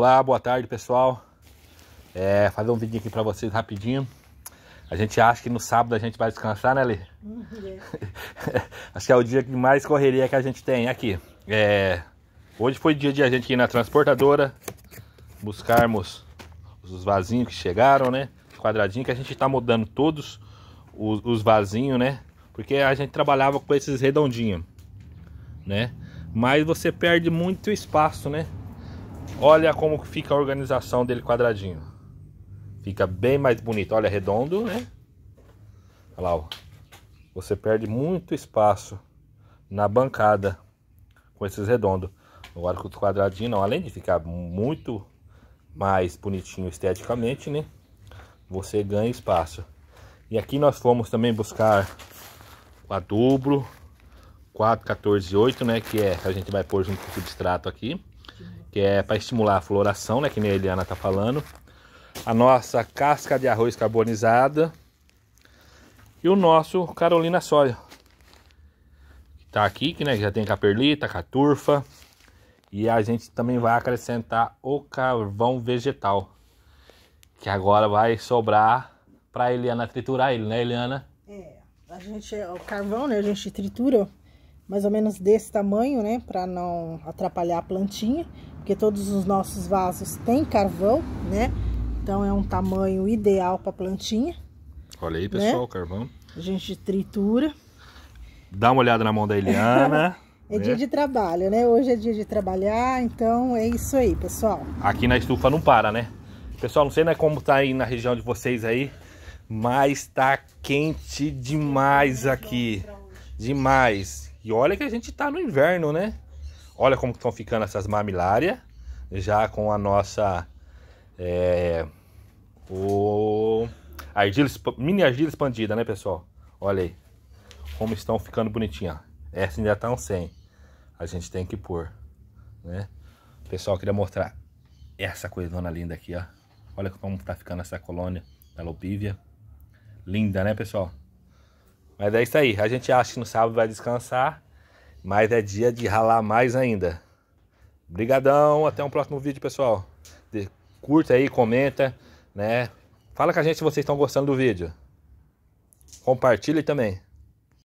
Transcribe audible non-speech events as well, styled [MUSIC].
Olá, boa tarde pessoal. É, fazer um vídeo aqui para vocês rapidinho. A gente acha que no sábado a gente vai descansar, né, Lê? É. [LAUGHS] Acho que é o dia que mais correria que a gente tem aqui. É, hoje foi dia de a gente ir na transportadora, buscarmos os vasinhos que chegaram, né? Quadradinho que a gente tá mudando todos os, os vasinhos, né? Porque a gente trabalhava com esses redondinhos, né? Mas você perde muito espaço, né? Olha como fica a organização dele quadradinho. Fica bem mais bonito. Olha, redondo, né? Olha lá, ó. Você perde muito espaço na bancada com esses redondos. Agora com os quadradinhos, não. Além de ficar muito mais bonitinho esteticamente, né? Você ganha espaço. E aqui nós fomos também buscar o adubo 4, 14, 8, né? Que é a gente vai pôr junto com o substrato aqui que é para estimular a floração, né, que nem a Eliana tá falando. A nossa casca de arroz carbonizada e o nosso Carolina soja. Tá aqui, que né, já tem caperlita, caturfa e a gente também vai acrescentar o carvão vegetal, que agora vai sobrar para Eliana triturar ele, né, Eliana? É, a gente o carvão, né, a gente tritura mais ou menos desse tamanho, né? Para não atrapalhar a plantinha, porque todos os nossos vasos têm carvão, né? Então é um tamanho ideal para plantinha. Olha aí, né? pessoal, né? carvão. A gente tritura. Dá uma olhada na mão da Eliana. [LAUGHS] É dia né? de trabalho, né? Hoje é dia de trabalhar, então é isso aí, pessoal. Aqui na estufa não para, né? Pessoal, não sei né, como tá aí na região de vocês aí, mas tá quente demais aqui. Demais. E olha que a gente tá no inverno, né? Olha como estão ficando essas mamilárias. Já com a nossa... É, o... Argila, mini argila expandida, né, pessoal? Olha aí. Como estão ficando bonitinhas. Essa ainda tá um 100. A gente tem que pôr, né? Pessoal, queria mostrar essa coisona linda aqui, ó. Olha como tá ficando essa colônia da Lobívia. Linda, né, pessoal? Mas é isso aí. A gente acha que no sábado vai descansar, mas é dia de ralar mais ainda. Obrigadão, até um próximo vídeo, pessoal. De, curta aí, comenta, né? Fala com a gente se vocês estão gostando do vídeo. Compartilhe também.